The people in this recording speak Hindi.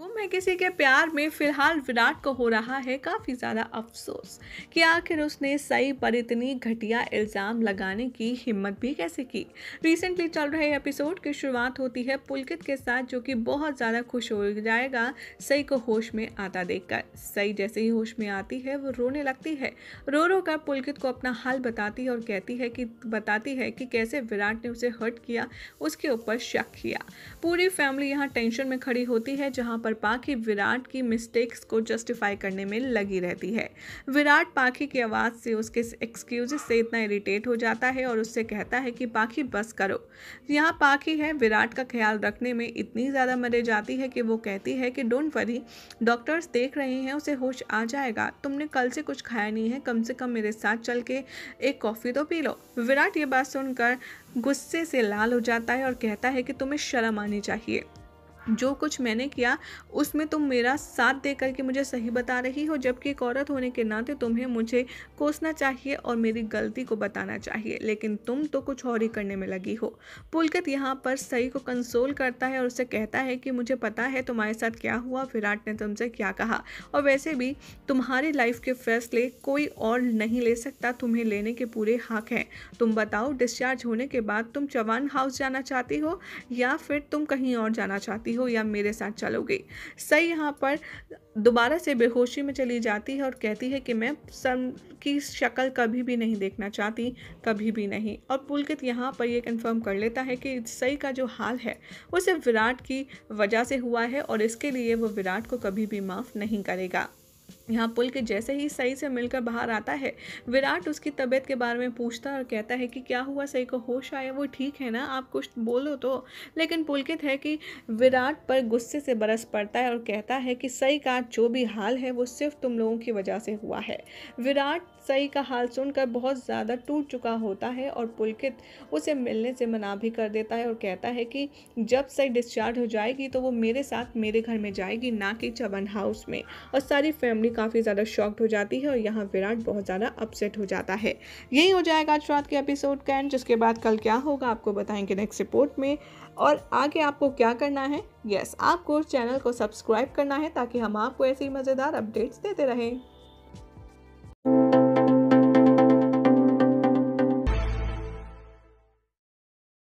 गुम है किसी के प्यार में फिलहाल विराट को हो रहा है काफ़ी ज़्यादा अफसोस कि आखिर उसने सई पर इतनी घटिया इल्ज़ाम लगाने की हिम्मत भी कैसे की रिसेंटली चल रहे एपिसोड की शुरुआत होती है पुलकित के साथ जो कि बहुत ज़्यादा खुश हो जाएगा सई को होश में आता देखकर सई जैसे ही होश में आती है वो रोने लगती है रो रो कर पुलकित को अपना हाल बताती है और कहती है कि बताती है कि कैसे विराट ने उसे हर्ट किया उसके ऊपर शक किया पूरी फैमिली यहाँ टेंशन में खड़ी होती है जहाँ पर पाखी विराट की मिस्टेक्स को जस्टिफाई करने में लगी रहती है विराट पाखी की आवाज़ से उसके एक्सक्यूज से इतना इरिटेट हो जाता है और उससे कहता है कि पाखी बस करो यहाँ पाखी है विराट का ख्याल रखने में इतनी ज़्यादा मरे जाती है कि वो कहती है कि डोंट वरी डॉक्टर्स देख रहे हैं उसे होश आ जाएगा तुमने कल से कुछ खाया नहीं है कम से कम मेरे साथ चल के एक कॉफ़ी तो पी लो विराट ये बात सुनकर गुस्से से लाल हो जाता है और कहता है कि तुम्हें शर्म आनी चाहिए जो कुछ मैंने किया उसमें तुम मेरा साथ दे करके मुझे सही बता रही हो जबकि एक औरत होने के नाते तुम्हें मुझे कोसना चाहिए और मेरी गलती को बताना चाहिए लेकिन तुम तो कुछ और ही करने में लगी हो पुलकित यहाँ पर सही को कंसोल करता है और उसे कहता है कि मुझे पता है तुम्हारे साथ क्या हुआ विराट ने तुमसे क्या कहा और वैसे भी तुम्हारी लाइफ के फैसले कोई और नहीं ले सकता तुम्हें लेने के पूरे हक हैं तुम बताओ डिस्चार्ज होने के बाद तुम चवान हाउस जाना चाहती हो या फिर तुम कहीं और जाना चाहती हो हो या मेरे साथ चलोगे सही यहाँ पर दोबारा से बेहोशी में चली जाती है और कहती है कि मैं सन की शक्ल कभी भी नहीं देखना चाहती कभी भी नहीं और पुलकित यहाँ पर यह कंफर्म कर लेता है कि सई का जो हाल है वो सिर्फ विराट की वजह से हुआ है और इसके लिए वो विराट को कभी भी माफ़ नहीं करेगा यहाँ पुल के जैसे ही सही से मिलकर बाहर आता है विराट उसकी तबीयत के बारे में पूछता और कहता है कि क्या हुआ सही को होश आया वो ठीक है ना आप कुछ बोलो तो लेकिन पुलकित है कि विराट पर गुस्से से बरस पड़ता है और कहता है कि सई का जो भी हाल है वो सिर्फ तुम लोगों की वजह से हुआ है विराट सई का हाल सुनकर बहुत ज़्यादा टूट चुका होता है और पुलकित उसे मिलने से मना भी कर देता है और कहता है कि जब सई डिस्चार्ज हो जाएगी तो वो मेरे साथ मेरे घर में जाएगी ना कि चवन हाउस में और सारी फैमिली काफ़ी ज़्यादा शॉक्ड हो जाती है और यहाँ विराट बहुत ज़्यादा अपसेट हो जाता है यही हो जाएगा आज रात के एपिसोड का एंड जिसके बाद कल क्या होगा आपको बताएंगे नेक्स्ट रिपोर्ट में और आगे आपको क्या करना है यस yes, आपको चैनल को सब्सक्राइब करना है ताकि हम आपको ऐसी मज़ेदार अपडेट्स देते रहें